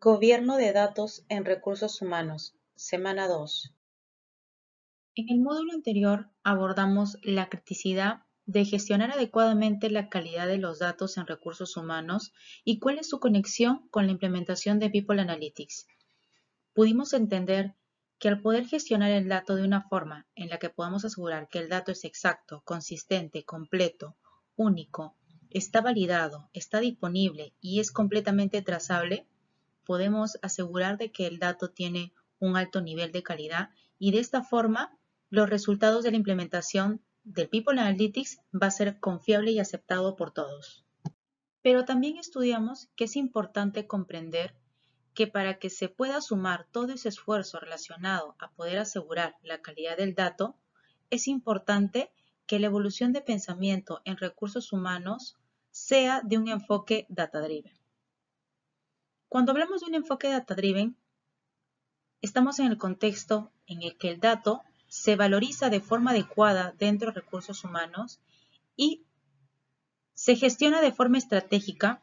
Gobierno de datos en recursos humanos, semana 2. En el módulo anterior abordamos la criticidad de gestionar adecuadamente la calidad de los datos en recursos humanos y cuál es su conexión con la implementación de People Analytics. Pudimos entender que al poder gestionar el dato de una forma en la que podamos asegurar que el dato es exacto, consistente, completo, único, está validado, está disponible y es completamente trazable, podemos asegurar de que el dato tiene un alto nivel de calidad y de esta forma los resultados de la implementación del People Analytics va a ser confiable y aceptado por todos. Pero también estudiamos que es importante comprender que para que se pueda sumar todo ese esfuerzo relacionado a poder asegurar la calidad del dato, es importante que la evolución de pensamiento en recursos humanos sea de un enfoque data-driven. Cuando hablamos de un enfoque data-driven, estamos en el contexto en el que el dato se valoriza de forma adecuada dentro de recursos humanos y se gestiona de forma estratégica,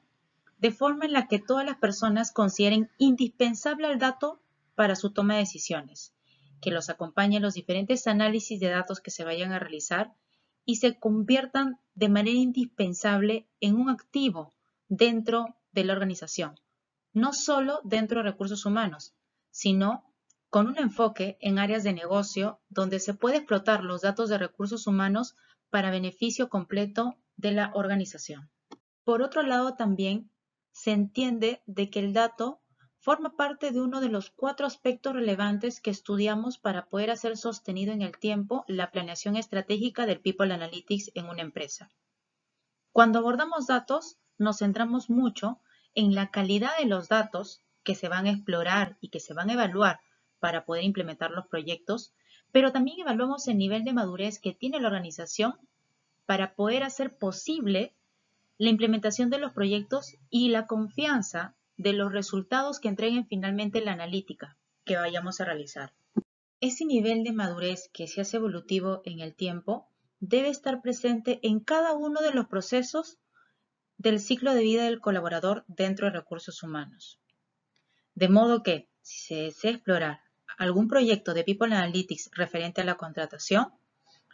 de forma en la que todas las personas consideren indispensable el dato para su toma de decisiones, que los acompañen los diferentes análisis de datos que se vayan a realizar y se conviertan de manera indispensable en un activo dentro de la organización no solo dentro de recursos humanos, sino con un enfoque en áreas de negocio donde se puede explotar los datos de recursos humanos para beneficio completo de la organización. Por otro lado, también se entiende de que el dato forma parte de uno de los cuatro aspectos relevantes que estudiamos para poder hacer sostenido en el tiempo la planeación estratégica del People Analytics en una empresa. Cuando abordamos datos, nos centramos mucho en la calidad de los datos que se van a explorar y que se van a evaluar para poder implementar los proyectos, pero también evaluamos el nivel de madurez que tiene la organización para poder hacer posible la implementación de los proyectos y la confianza de los resultados que entreguen finalmente la analítica que vayamos a realizar. Ese nivel de madurez que se hace evolutivo en el tiempo debe estar presente en cada uno de los procesos del ciclo de vida del colaborador dentro de recursos humanos. De modo que, si se desea explorar algún proyecto de People Analytics referente a la contratación,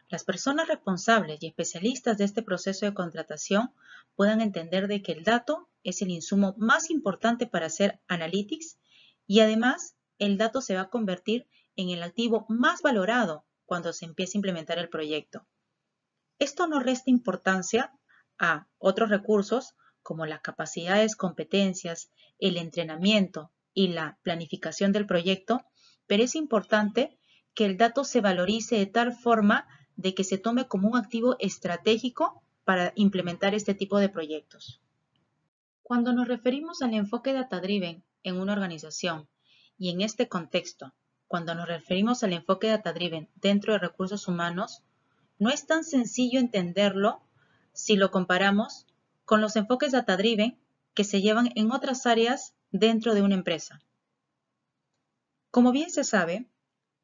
las personas responsables y especialistas de este proceso de contratación puedan entender de que el dato es el insumo más importante para hacer analytics y además el dato se va a convertir en el activo más valorado cuando se empiece a implementar el proyecto. Esto no resta importancia a otros recursos como las capacidades, competencias, el entrenamiento y la planificación del proyecto, pero es importante que el dato se valorice de tal forma de que se tome como un activo estratégico para implementar este tipo de proyectos. Cuando nos referimos al enfoque data-driven en una organización y en este contexto, cuando nos referimos al enfoque data-driven dentro de recursos humanos, no es tan sencillo entenderlo si lo comparamos con los enfoques data-driven que se llevan en otras áreas dentro de una empresa. Como bien se sabe,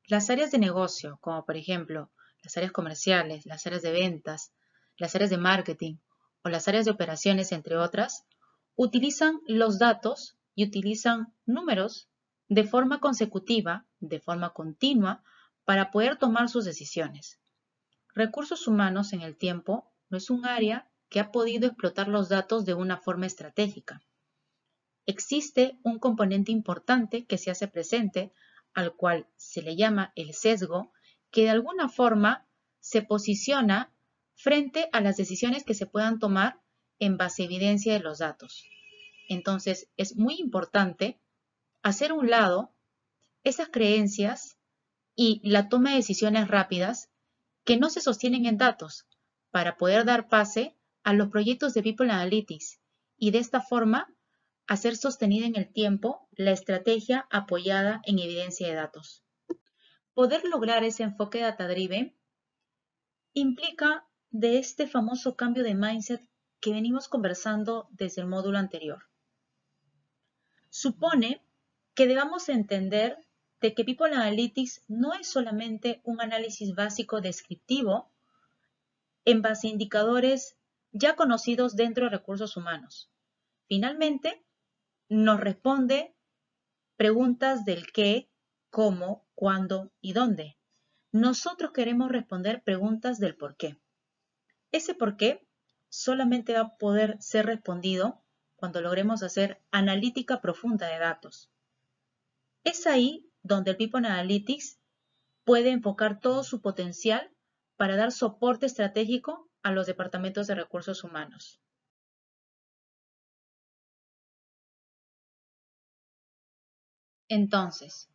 las áreas de negocio, como por ejemplo las áreas comerciales, las áreas de ventas, las áreas de marketing o las áreas de operaciones, entre otras, utilizan los datos y utilizan números de forma consecutiva, de forma continua, para poder tomar sus decisiones. Recursos humanos en el tiempo no es un área que ha podido explotar los datos de una forma estratégica. Existe un componente importante que se hace presente, al cual se le llama el sesgo, que de alguna forma se posiciona frente a las decisiones que se puedan tomar en base a evidencia de los datos. Entonces, es muy importante hacer un lado esas creencias y la toma de decisiones rápidas que no se sostienen en datos, para poder dar pase a los proyectos de People Analytics y de esta forma hacer sostenida en el tiempo la estrategia apoyada en evidencia de datos. Poder lograr ese enfoque data-driven implica de este famoso cambio de mindset que venimos conversando desde el módulo anterior. Supone que debamos entender de que People Analytics no es solamente un análisis básico descriptivo, en base a indicadores ya conocidos dentro de recursos humanos. Finalmente, nos responde preguntas del qué, cómo, cuándo y dónde. Nosotros queremos responder preguntas del por qué. Ese por qué solamente va a poder ser respondido cuando logremos hacer analítica profunda de datos. Es ahí donde el People Analytics puede enfocar todo su potencial para dar soporte estratégico a los departamentos de recursos humanos. Entonces,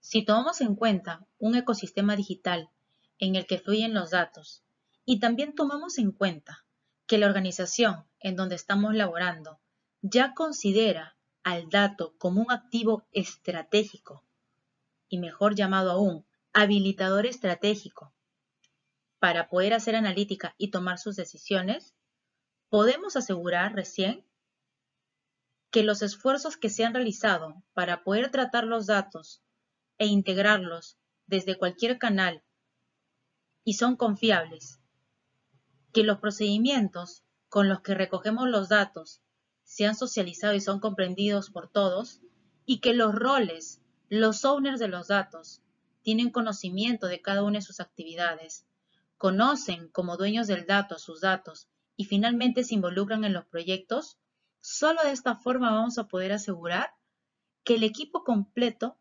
si tomamos en cuenta un ecosistema digital en el que fluyen los datos y también tomamos en cuenta que la organización en donde estamos laborando ya considera al dato como un activo estratégico y mejor llamado aún, habilitador estratégico, para poder hacer analítica y tomar sus decisiones, podemos asegurar recién que los esfuerzos que se han realizado para poder tratar los datos e integrarlos desde cualquier canal y son confiables, que los procedimientos con los que recogemos los datos se han socializado y son comprendidos por todos y que los roles, los owners de los datos, tienen conocimiento de cada una de sus actividades, conocen como dueños del dato a sus datos y finalmente se involucran en los proyectos, solo de esta forma vamos a poder asegurar que el equipo completo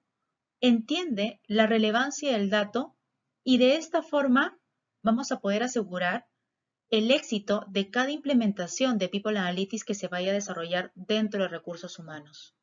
entiende la relevancia del dato y de esta forma vamos a poder asegurar el éxito de cada implementación de People Analytics que se vaya a desarrollar dentro de recursos humanos.